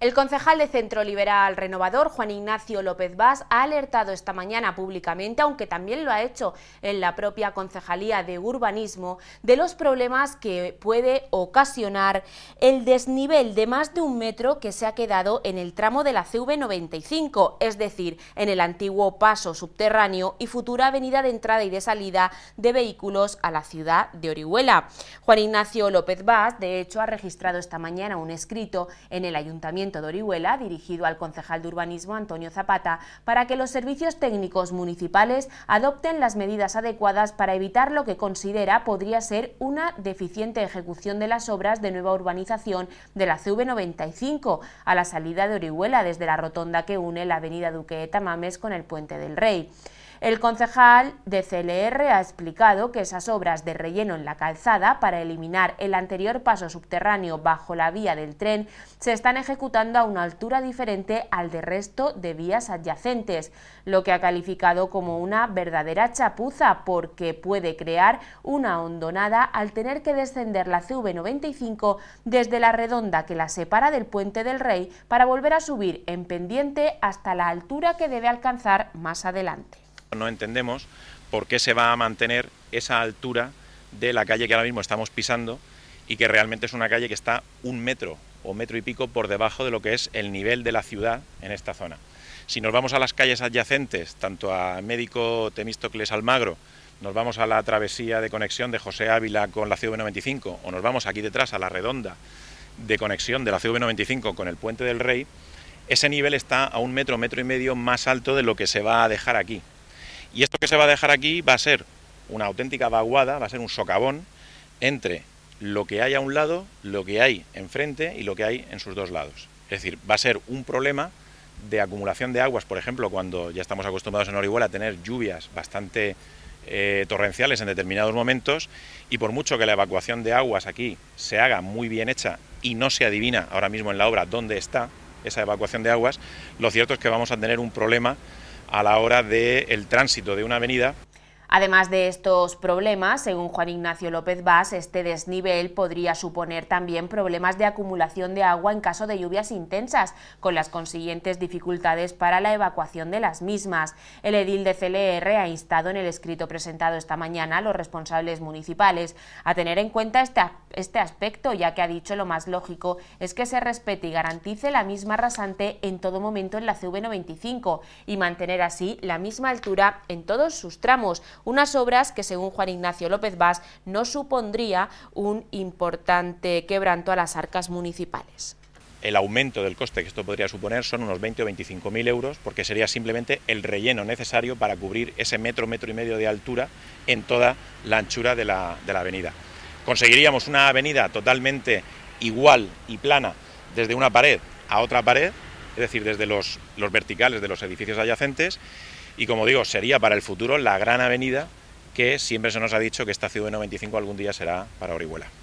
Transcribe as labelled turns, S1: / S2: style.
S1: El concejal de Centro Liberal Renovador, Juan Ignacio López Vaz, ha alertado esta mañana públicamente, aunque también lo ha hecho en la propia Concejalía de Urbanismo, de los problemas que puede ocasionar el desnivel de más de un metro que se ha quedado en el tramo de la CV95, es decir, en el antiguo paso subterráneo y futura avenida de entrada y de salida de vehículos a la ciudad de Orihuela. Juan Ignacio López Vaz, de hecho, ha registrado esta mañana un escrito en el Ayuntamiento de Orihuela, dirigido al concejal de urbanismo Antonio Zapata, para que los servicios técnicos municipales adopten las medidas adecuadas para evitar lo que considera podría ser una deficiente ejecución de las obras de nueva urbanización de la CV95 a la salida de Orihuela desde la rotonda que une la avenida Duque de Tamames con el Puente del Rey. El concejal de CLR ha explicado que esas obras de relleno en la calzada para eliminar el anterior paso subterráneo bajo la vía del tren se están ejecutando a una altura diferente al de resto de vías adyacentes, lo que ha calificado como una verdadera chapuza porque puede crear una hondonada al tener que descender la CV95 desde la redonda que la separa del puente del Rey para volver a subir en pendiente hasta la altura que debe alcanzar más adelante.
S2: No entendemos por qué se va a mantener esa altura de la calle que ahora mismo estamos pisando y que realmente es una calle que está un metro o metro y pico por debajo de lo que es el nivel de la ciudad en esta zona. Si nos vamos a las calles adyacentes, tanto a Médico Temístocles Almagro, nos vamos a la travesía de conexión de José Ávila con la CV95 o nos vamos aquí detrás a la redonda de conexión de la CV95 con el Puente del Rey, ese nivel está a un metro, metro y medio más alto de lo que se va a dejar aquí. Y esto que se va a dejar aquí va a ser una auténtica vaguada, va a ser un socavón entre lo que hay a un lado, lo que hay enfrente y lo que hay en sus dos lados. Es decir, va a ser un problema de acumulación de aguas, por ejemplo, cuando ya estamos acostumbrados en Orihuela a tener lluvias bastante eh, torrenciales en determinados momentos y por mucho que la evacuación de aguas aquí se haga muy bien hecha y no se adivina ahora mismo en la obra dónde está esa evacuación de aguas, lo cierto es que vamos a tener un problema a la hora del tránsito de una avenida.
S1: Además de estos problemas, según Juan Ignacio López Vaz, este desnivel podría suponer también problemas de acumulación de agua en caso de lluvias intensas, con las consiguientes dificultades para la evacuación de las mismas. El edil de CLR ha instado en el escrito presentado esta mañana a los responsables municipales a tener en cuenta este, este aspecto, ya que ha dicho lo más lógico es que se respete y garantice la misma rasante en todo momento en la CV95 y mantener así la misma altura en todos sus tramos, unas obras que según Juan Ignacio López Vaz no supondría un importante quebranto a las arcas municipales
S2: el aumento del coste que esto podría suponer son unos 20 o 25 mil euros, porque sería simplemente el relleno necesario para cubrir ese metro, metro y medio de altura en toda la anchura de la, avenida. Conseguiríamos una avenida totalmente igual y plana desde una pared a otra pared, es decir, desde los, los verticales de los edificios adyacentes, y como digo, sería para el futuro la gran avenida que siempre se nos ha dicho que esta ciudad de 95 algún día será para Orihuela.